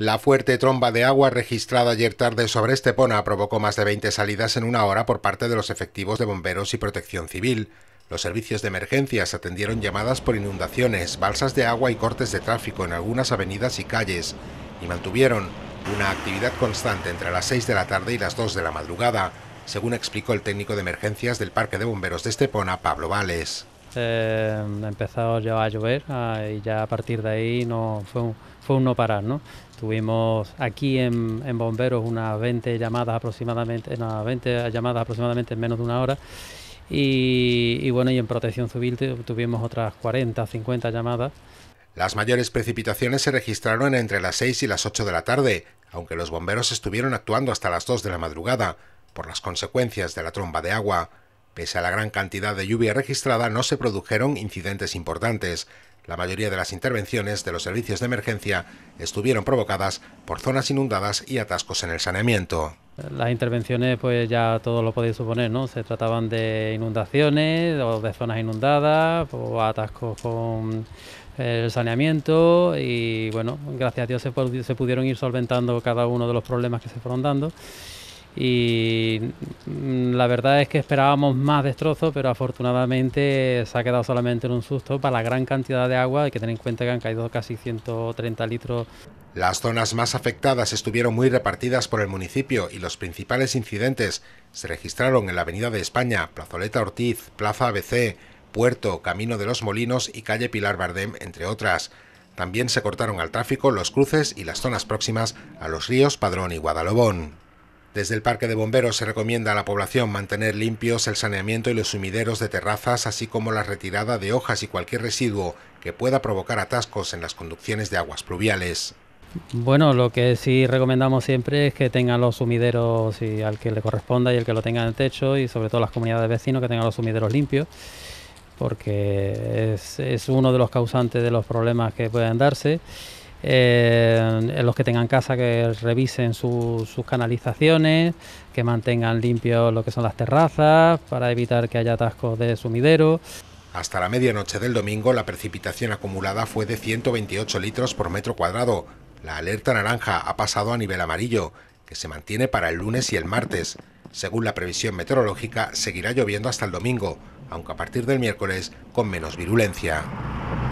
La fuerte tromba de agua registrada ayer tarde sobre Estepona provocó más de 20 salidas en una hora por parte de los efectivos de bomberos y protección civil. Los servicios de emergencias atendieron llamadas por inundaciones, balsas de agua y cortes de tráfico en algunas avenidas y calles, y mantuvieron una actividad constante entre las 6 de la tarde y las 2 de la madrugada, según explicó el técnico de emergencias del Parque de Bomberos de Estepona, Pablo Vales eh, empezó ya a llover ah, y ya a partir de ahí no, fue, un, fue un no parar. ¿no? Tuvimos aquí en, Bomberos unas 20 llamadas aproximadamente, 20 llamadas aproximadamente en menos de una hora. Y, bueno, y en Protección Civil tuvimos otras 40, 50 llamadas. Las mayores precipitaciones se registraron entre las 6 y las 8 de la tarde, aunque los bomberos estuvieron actuando hasta las 2 de la madrugada, por las consecuencias de la tromba de agua. Pese a la gran cantidad de lluvia registrada, no se produjeron incidentes importantes. La mayoría de las intervenciones de los servicios de emergencia estuvieron provocadas por zonas inundadas y atascos en el saneamiento. Las intervenciones, pues ya todo lo podéis suponer, ¿no? Se trataban de inundaciones o de zonas inundadas o atascos con el saneamiento y bueno, gracias a Dios se, se pudieron ir solventando cada uno de los problemas que se fueron dando y la verdad es que esperábamos más destrozo, pero afortunadamente se ha quedado solamente en un susto para la gran cantidad de agua, hay que tener en cuenta que han caído casi 130 litros. Las zonas más afectadas estuvieron muy repartidas por el municipio y los principales incidentes se registraron en la Avenida de España, Plazoleta Ortiz, Plaza ABC, Puerto, Camino de los Molinos y Calle Pilar Bardem, entre otras. También se cortaron al tráfico los cruces y las zonas próximas a los ríos Padrón y Guadalobón. Desde el Parque de Bomberos se recomienda a la población mantener limpios el saneamiento y los sumideros de terrazas, así como la retirada de hojas y cualquier residuo que pueda provocar atascos en las conducciones de aguas pluviales. Bueno, lo que sí recomendamos siempre es que tengan los sumideros al que le corresponda y el que lo tenga en el techo y sobre todo las comunidades de vecinos que tengan los sumideros limpios porque es, es uno de los causantes de los problemas que pueden darse eh, los que tengan casa que revisen sus canalizaciones, que mantengan limpios lo que son las terrazas para evitar que haya atascos de sumidero. Hasta la medianoche del domingo la precipitación acumulada fue de 128 litros por metro cuadrado. La alerta naranja ha pasado a nivel amarillo, que se mantiene para el lunes y el martes. Según la previsión meteorológica, seguirá lloviendo hasta el domingo, aunque a partir del miércoles con menos virulencia.